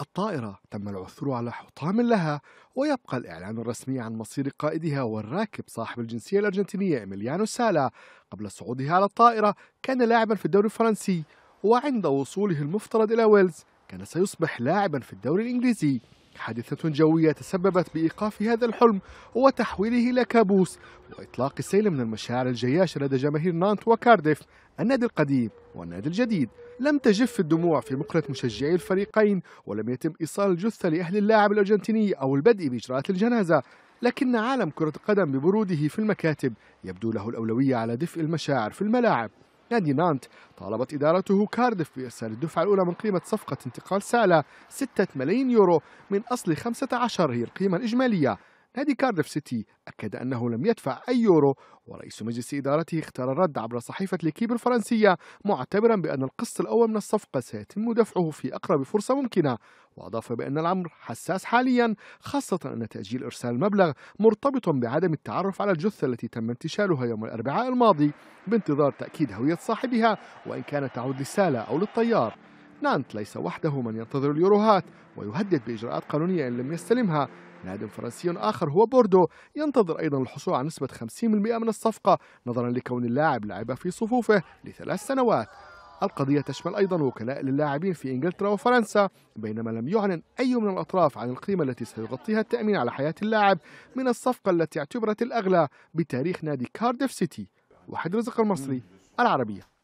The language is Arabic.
الطائرة تم العثور على حطام لها ويبقى الإعلان الرسمي عن مصير قائدها والراكب صاحب الجنسية الأرجنتينية إميليانو سالا قبل صعوده على الطائرة كان لاعبا في الدوري الفرنسي وعند وصوله المفترض إلى ويلز كان سيصبح لاعبا في الدوري الإنجليزي حادثة جوية تسببت بإيقاف هذا الحلم وتحويله إلى كابوس وإطلاق سيل من المشاعر الجياشة لدى جماهير نانت وكارديف النادي القديم والنادي الجديد لم تجف الدموع في مقلة مشجعي الفريقين ولم يتم إيصال الجثة لأهل اللاعب الأرجنتيني أو البدء بإجراءات الجنازة لكن عالم كرة القدم ببروده في المكاتب يبدو له الأولوية على دفء المشاعر في الملاعب نادي نانت طالبت إدارته كاردف بإرسال الدفعة الأولى من قيمة صفقة انتقال سالة 6 ملايين يورو من أصل 15 هي القيمة الإجمالية نادي كاردف سيتي أكد أنه لم يدفع أي يورو ورئيس مجلس إدارته اختار الرد عبر صحيفة ليكيب الفرنسية معتبرا بأن القسط الأول من الصفقة سيتم دفعه في أقرب فرصة ممكنة وأضاف بأن الأمر حساس حاليا خاصة أن تأجيل إرسال المبلغ مرتبط بعدم التعرف على الجثة التي تم انتشالها يوم الأربعاء الماضي بانتظار تأكيد هوية صاحبها وإن كانت تعود للسالة أو للطيار نانت ليس وحده من ينتظر اليوروهات ويهدد بإجراءات قانونية إن لم يستلمها نادي فرنسي آخر هو بوردو ينتظر أيضا الحصول على نسبة 50% من الصفقة نظرا لكون اللاعب لعب في صفوفه لثلاث سنوات القضية تشمل أيضا وكلاء للاعبين في إنجلترا وفرنسا بينما لم يعلن أي من الأطراف عن القيمة التي سيغطيها التأمين على حياة اللاعب من الصفقة التي اعتبرت الأغلى بتاريخ نادي كارديف سيتي وحد رزق المصري العربية